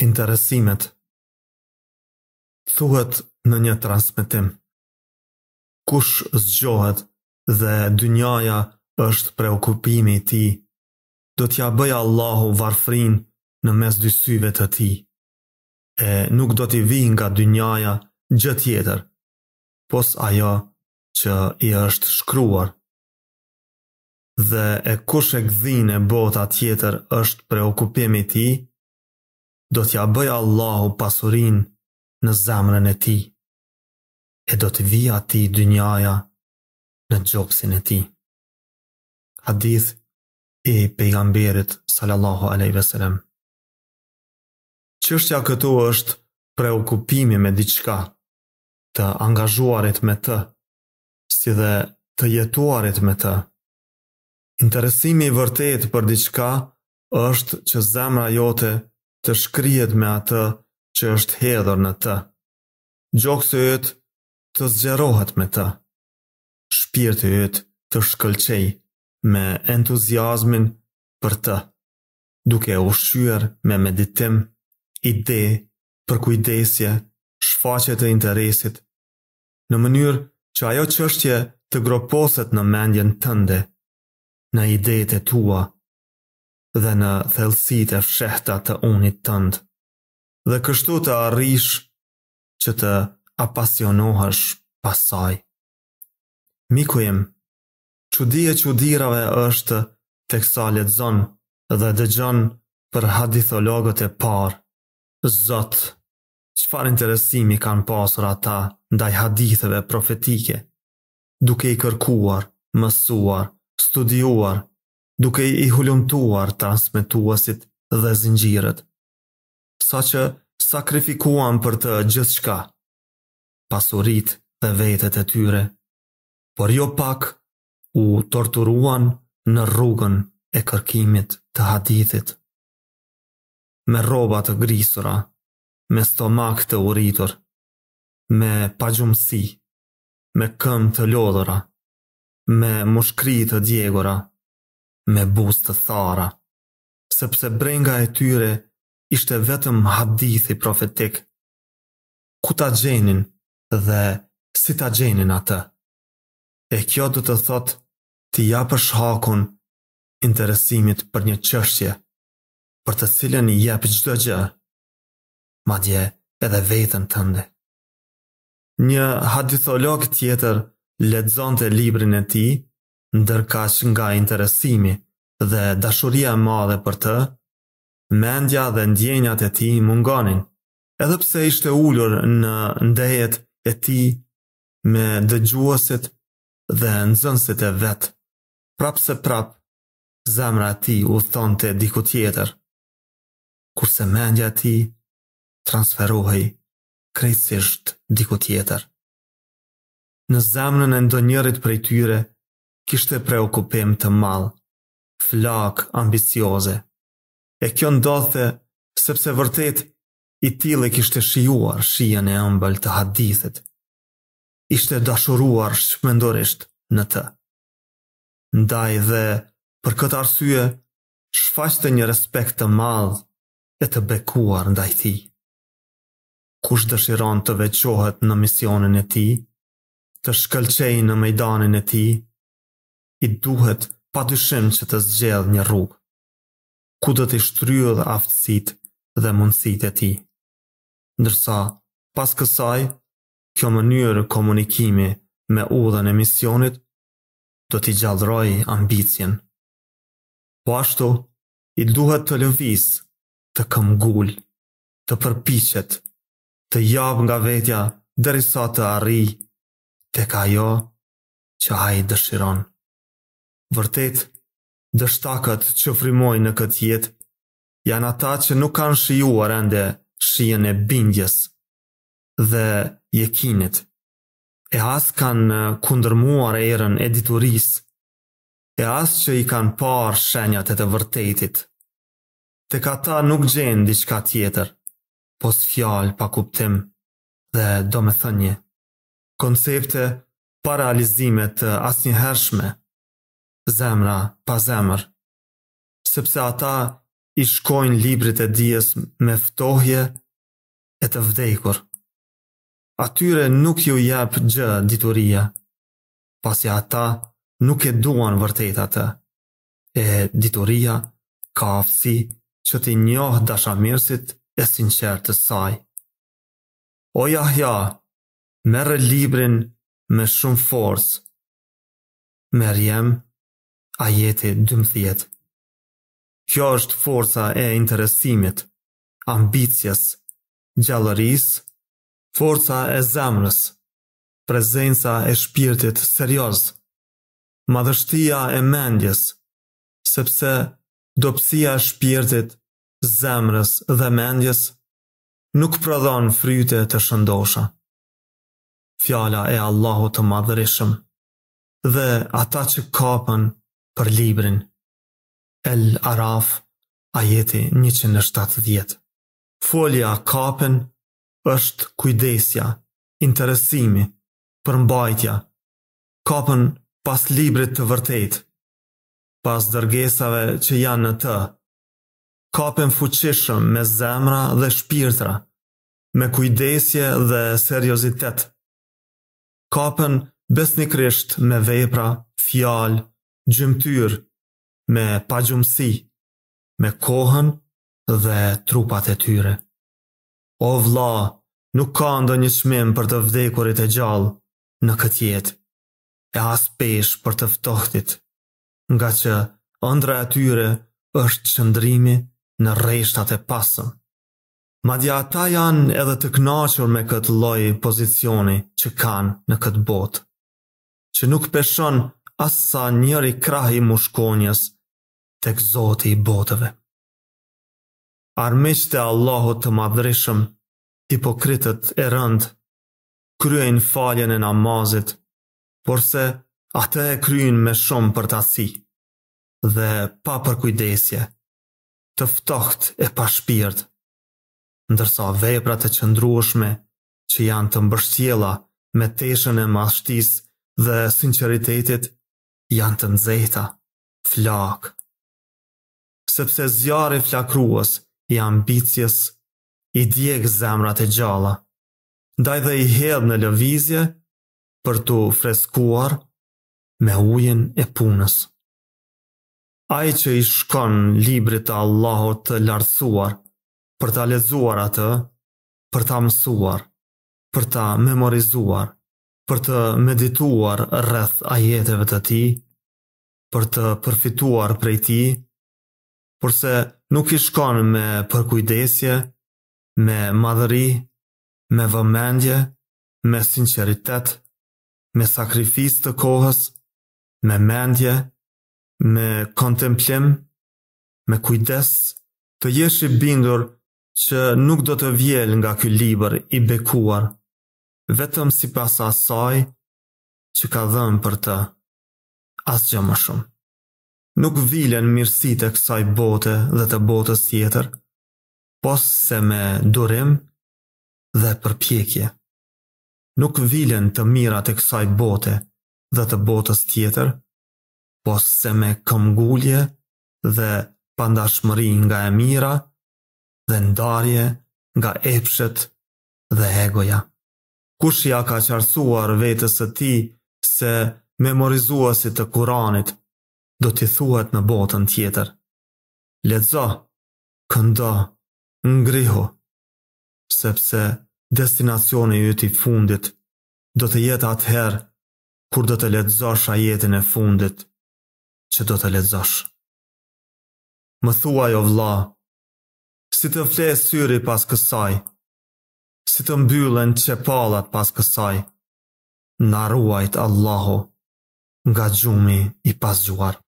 interesimet. Thuhet në një transmitim. Kush zgjohet dhe dynjaja është preokupimi i ti, do t'ja bëj Allahu varfrin në mes dy syve të ti, e nuk do t'i vi nga dynjaja gjë tjetër, pos ajo që i është shkruar. Dhe e kush e gdhin e bota tjetër është preokupimi ti, do t'ja bëj Allahu pasurin në zemrën e ti, e do t'vi ati dynjaja në gjopsin e ti. Hadith e pejgamberit sallallahu alaihi sellem. Çështja këtu është preokupimi me diçka, të angazhuarit me të, si dhe të jetuarit me të. Interesimi i vërtet për diçka është që zemra jote të shkryet me atë që është hedhër në të. Gjokësë jëtë të zgjerohet me të. e jëtë të shkëlqej me entuziasmin për të, duke u shqyër me meditim, ide, përkujdesje, shfaqet e interesit, në mënyrë që ajo qështje të groposet në mendjen tënde, në idejt e tua, dhe në thelsit e fshehta të unit tëndë, dhe kështu të arrish që të apasionohësh pasaj. Mikujem, qudije qudirave është të kësa letëzon dhe dëgjon për hadithologët e parë. Zotë, çfarë interesimi kanë pasur ata ndaj haditheve profetike, duke i kërkuar, mësuar, studiuar duke i hulumtuar transmituasit dhe zingjiret, sa që sakrifikuan për të gjithë shka, pasurit dhe vetet e tyre, por jo pak u torturuan në rrugën e kërkimit të hadithit. Me robat të grisura, me stomak të uritur, me pagjumësi, me këm të lodhura, me mushkrit të djegura, me buzë të thara, sepse brenga e tyre ishte vetëm hadithi profetik. Ku ta gjenin dhe si ta gjenin atë? E kjo du të thot të japësh hakun interesimit për një qështje, për të cilën i jepë gjdo gjë, ma dje edhe vetën tënde. Një haditholog tjetër ledzon të librin e ti, ndërka nga interesimi dhe dashuria e madhe për të mendja dhe ndjenjat e tij mungonin edhe pse ishte ulur në ndëjet e tij me dëgjuesit dhe nxënësit e vet prapse prapë zamra ti u thonte diku tjetër kurse mendja ti transferuhej krejtësisht diku tjetër në zamnën e ndonjërit prej tyre, kishte preokupim të madh, flak ambicioze. E kjo ndodhte sepse vërtet i tillë kishte shijuar shijen e ëmbël të hadithit. Ishte dashuruar shpëndorisht në të. Ndaj dhe për këtë arsye shfaqte një respekt të madh e të bekuar ndaj tij. Kush dëshiron të veçohet në misionin e tij, të shkëlqej në ميدanin e tij, i duhet pa dyshim që të zgjedh një rrugë, ku dhe të ishtryo dhe aftësit dhe mundësit e ti. Ndërsa, pas kësaj, kjo mënyrë komunikimi me u dhe në misionit, do t'i gjaldroj ambicjen. Po ashtu, i duhet të lëvis, të këmgull, të përpichet, të jabë nga vetja dërisa të arri, të ka jo që a i dëshiron. Vërtet, dështakët që frimoj në këtë jetë, janë ata që nuk kanë shijuar ende shijen e bindjes dhe jekinit, e as kanë kundërmuar erën e dituris, e as që i kanë parë shenjat e të vërtetit. Të ka ta nuk gjenë diçka tjetër, pos fjalë pa kuptim dhe do me thënje. Koncepte paralizimet asnjëhershme zemra pa zemër, sepse ata i shkojnë librit e dijes me ftohje e të vdekur. Atyre nuk ju jep gjë dituria, pasi ata nuk e duan vërtet atë, e dituria ka aftësi që t'i njohë dashamirësit e sinqertë të saj. O jahja, merë librin me shumë forës, merë jemë a jeti Kjo është forca e interesimit, ambicjes, gjallëris, forca e zemrës, prezenca e shpirtit serios, madhështia e mendjes, sepse dopsia e shpirtit, zemrës dhe mendjes nuk prodhon fryte të shëndosha. Fjala e Allahu të madhërishëm dhe ata që kapën për librin El Araf, ajeti 170. Folja kapen është kujdesja, interesimi, përmbajtja, kapën pas librit të vërtet, pas dërgesave që janë në të, kapën fuqishëm me zemra dhe shpirtra, me kujdesje dhe seriozitet, kapën besnikrisht me vepra, fjalë, Gjëmtyr me pagjumësi, me kohën dhe trupat e tyre. O vla, nuk ka ndë një shmim për të vdekurit e gjallë në këtë jetë, e as pesh për të ftohtit, nga që ëndra e tyre është qëndrimi në reshtat e pasëm. Madja ata janë edhe të knaqur me këtë loj pozicioni që kanë në këtë botë, që nuk peshon asa njëri krahi mushkonjës të këzoti i botëve. Armisht e Allahut të madrishëm, hipokritët e rënd, kryen faljen e namazit, porse atë e kryen me shumë për të asi, dhe pa për kujdesje, të ftoht e pa shpirt, ndërsa veprat e qëndrueshme që janë të mbërshjela me teshën e mashtis dhe sinceritetit, janë të nxehta, flak. Sepse zjarri flakruës i ambicjes i djeg zemrat e gjalla, ndaj dhe i hedh në lëvizje për të freskuar me ujin e punës. Ai që i shkon librit të Allahut të lartësuar për ta lexuar atë, për ta mësuar, për ta memorizuar, për të medituar rreth ajeteve të tij, për të përfituar prej tij, porse nuk i shkon me përkujdesje, me madhëri, me vëmendje, me sinqeritet, me sakrificë të kohës, me mendje, me kontemplim, me kujdes të jesh i bindur që nuk do të vjel nga ky libër i bekuar vetëm si pas asaj që ka dhënë për të, asgjë më shumë. Nuk vilen mirësit e kësaj bote dhe të botës tjetër, pos se me durim dhe përpjekje. Nuk vilen të mirat e kësaj bote dhe të botës tjetër, pos se me këmgullje dhe pandashmëri nga e mira dhe ndarje nga epshet dhe egoja kush ja ka qarësuar vetës së ti se memorizuasi të Kuranit do t'i thuhet në botën tjetër. Lexo, këndo, ngriho, sepse destinacioni yt i fundit do të jetë atëherë kur do të a ajetin e fundit që do të lexosh. Më thuaj o vla, si të flesë syri pas kësaj, si të mbyllën që palat pas kësaj, në ruajt Allahu nga gjumi i pasgjuar.